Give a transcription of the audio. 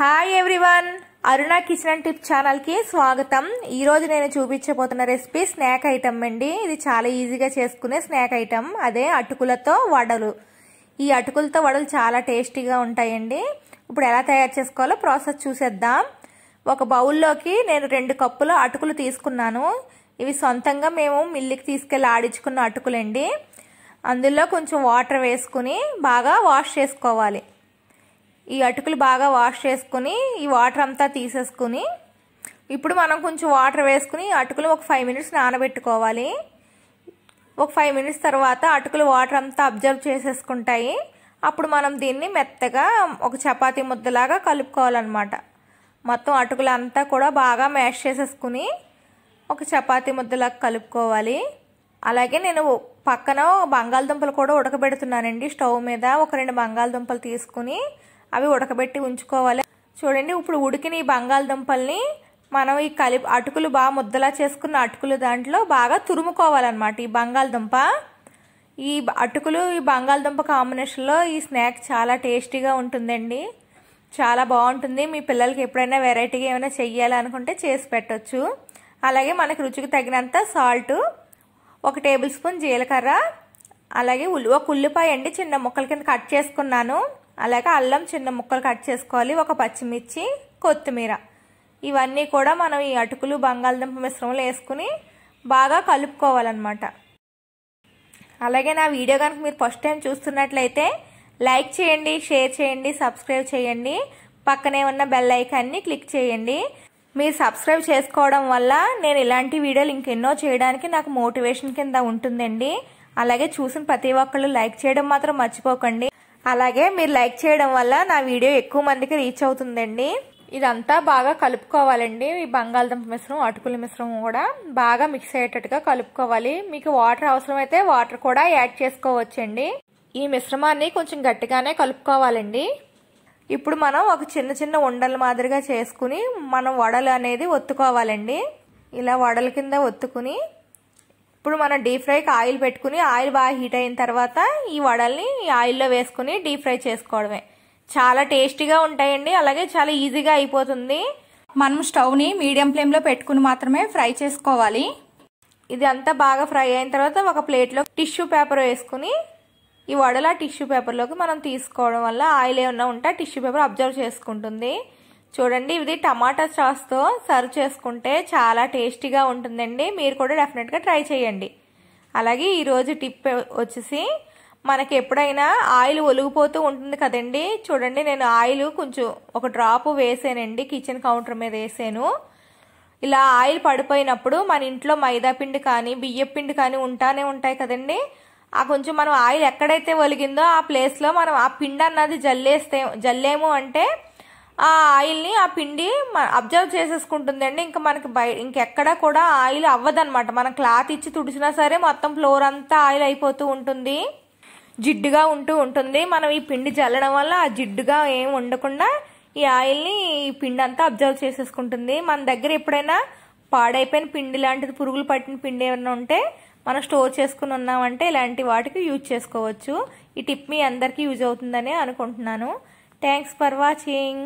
hi everyone Aruna kitchen tip ఛానల్కి స్వాగతం ఈరోజు నేను చూపించబోతున్న రెసిపీ స్నాక్ ఐటమ్ అండి ఇది చాలా ఈజీగా చేసుకునే స్నాక్ ఐటమ్ అదే అటుకులతో వడలు ఈ అటుకులతో వడలు చాలా టేస్టీగా ఉంటాయండి ఇప్పుడు ఎలా తయారు చేసుకోవాలో ప్రాసెస్ చూసేద్దాం ఒక బౌల్లోకి నేను రెండు కప్పుల అటుకులు తీసుకున్నాను ఇవి సొంతంగా మేము మిల్లికి తీసుకెళ్ళి ఆడించుకున్న అటుకులండి అందులో కొంచెం వాటర్ వేసుకుని బాగా వాష్ చేసుకోవాలి ఈ అటుకులు బాగా వాష్ చేసుకుని ఈ వాటర్ అంతా తీసేసుకుని ఇప్పుడు మనం కొంచెం వాటర్ వేసుకుని అటుకులు ఒక ఫైవ్ మినిట్స్ నానబెట్టుకోవాలి ఒక ఫైవ్ మినిట్స్ తర్వాత అటుకులు వాటర్ అంతా అబ్జర్వ్ చేసేసుకుంటాయి అప్పుడు మనం దీన్ని మెత్తగా ఒక చపాతీ ముద్దలాగా కలుపుకోవాలన్నమాట మొత్తం అటుకులు అంతా కూడా బాగా మ్యాష్ చేసేసుకుని ఒక చపాతీ ముద్దలాగా కలుపుకోవాలి అలాగే నేను పక్కన బంగాళదుంపలు కూడా ఉడకబెడుతున్నానండి స్టవ్ మీద ఒక రెండు బంగాళదుంపలు తీసుకుని అవి ఉడకబెట్టి ఉంచుకోవాలి చూడండి ఇప్పుడు ఉడికిన ఈ బంగాళదుంపల్ని మనం ఈ కలి అటుకులు బాగా ముద్దలా చేసుకున్న అటుకులు దాంట్లో బాగా తురుముకోవాలన్నమాట ఈ బంగాళదుంప ఈ అటుకులు ఈ బంగాళదుంప కాంబినేషన్లో ఈ స్నాక్ చాలా టేస్టీగా ఉంటుందండి చాలా బాగుంటుంది మీ పిల్లలకి ఎప్పుడైనా వెరైటీగా ఏమైనా చెయ్యాలనుకుంటే చేసి పెట్టచ్చు అలాగే మనకు రుచికి తగినంత సాల్ట్ ఒక టేబుల్ స్పూన్ జీలకర్ర అలాగే ఉల్లి ఒక ఉల్లిపాయ అండి చిన్న ముక్కల కింద కట్ చేసుకున్నాను అలాగే అల్లం చిన్న ముక్కలు కట్ చేసుకోవాలి ఒక పచ్చిమిర్చి కొత్తిమీర ఇవన్నీ కూడా మనం ఈ అటుకులు బంగాళదుంప మిశ్రమంలో వేసుకుని బాగా కలుపుకోవాలన్నమాట అలాగే నా వీడియో కనుక మీరు ఫస్ట్ టైం చూస్తున్నట్లయితే లైక్ చేయండి షేర్ చేయండి సబ్స్క్రైబ్ చేయండి పక్కనే ఉన్న బెల్ ఐకాన్ని క్లిక్ చేయండి మీరు సబ్స్క్రైబ్ చేసుకోవడం వల్ల నేను ఇలాంటి వీడియోలు ఇంకెన్నో చేయడానికి నాకు మోటివేషన్ కింద ఉంటుందండి అలాగే చూసిన ప్రతి ఒక్కళ్ళు లైక్ చేయడం మాత్రం మర్చిపోకండి అలాగే మీరు లైక్ చేయడం వల్ల నా వీడియో ఎక్కువ మందికి రీచ్ అవుతుందండి ఇదంతా బాగా కలుపుకోవాలండి ఈ బంగాళదుంప మిశ్రమం అటుకుల మిశ్రమం కూడా బాగా మిక్స్ అయ్యేటట్టుగా కలుపుకోవాలి మీకు వాటర్ అవసరమైతే వాటర్ కూడా యాడ్ చేసుకోవచ్చండి ఈ మిశ్రమాన్ని కొంచెం గట్టిగానే కలుపుకోవాలండి ఇప్పుడు మనం ఒక చిన్న చిన్న ఉండల మాదిరిగా చేసుకుని మనం వడలు అనేది ఒత్తుకోవాలండి ఇలా వడల కింద ఒత్తుకుని ఇప్పుడు మనం డీప్ ఫ్రైకి ఆయిల్ పెట్టుకుని ఆయిల్ బాగా హీట్ అయిన తర్వాత ఈ వడల్ని ఆయిల్లో వేసుకుని డీప్ ఫ్రై చేసుకోవడమే చాలా టేస్టీగా ఉంటాయండి అలాగే చాలా ఈజీగా అయిపోతుంది మనం స్టవ్ని మీడియం ఫ్లేమ్లో పెట్టుకుని మాత్రమే ఫ్రై చేసుకోవాలి ఇది అంతా బాగా ఫ్రై అయిన తర్వాత ఒక ప్లేట్లో టిష్యూ పేపర్ వేసుకుని ఈ వడల టిష్యూ పేపర్లోకి మనం తీసుకోవడం వల్ల ఆయిల్ ఏమన్నా ఉంటే టిష్యూ పేపర్ అబ్జర్వ్ చేసుకుంటుంది చూడండి ఇది టమాటా సాస్తో సర్వ్ చేసుకుంటే చాలా టేస్టీగా ఉంటుందండి మీరు కూడా డెఫినెట్గా ట్రై చేయండి అలాగే ఈరోజు టిప్ వచ్చేసి మనకి ఎప్పుడైనా ఆయిల్ ఒలిగిపోతూ ఉంటుంది కదండి చూడండి నేను ఆయిల్ కొంచెం ఒక డ్రాప్ వేసానండి కిచెన్ కౌంటర్ మీద వేసాను ఇలా ఆయిల్ పడిపోయినప్పుడు మన ఇంట్లో మైదా పిండి కానీ బియ్యపిండి పిండి కానీ ఉంటానే ఉంటాయి కదండి ఆ కొంచెం మనం ఆయిల్ ఎక్కడైతే ఒలిగిందో ఆ ప్లేస్లో మనం ఆ పిండి అన్నది జల్లేస్తే జల్లేము అంటే ఆ ఆయిల్ని ఆ పిండి అబ్జర్వ్ చేసేసుకుంటుందండి ఇంకా మనకి బయట ఇంకెక్కడా కూడా ఆయిల్ అవ్వదనమాట మనం క్లాత్ ఇచ్చి తుడిచినా సరే మొత్తం ఫ్లోర్ అంతా ఆయిల్ అయిపోతూ ఉంటుంది జిడ్డుగా ఉంటూ ఉంటుంది మనం ఈ పిండి చల్లడం వల్ల ఆ జిడ్డుగా ఏం ఉండకుండా ఈ ఆయిల్ని ఈ పిండి అంతా అబ్జర్వ్ చేసేసుకుంటుంది మన దగ్గర ఎప్పుడైనా పాడైపోయిన పిండి లాంటిది పురుగులు పట్టిన పిండి ఏమైనా ఉంటే మనం స్టోర్ చేసుకుని ఉన్నామంటే ఇలాంటి వాటికి యూజ్ చేసుకోవచ్చు ఈ టిప్ మీ అందరికీ యూజ్ అవుతుందని అనుకుంటున్నాను థ్యాంక్స్ ఫర్ వాచింగ్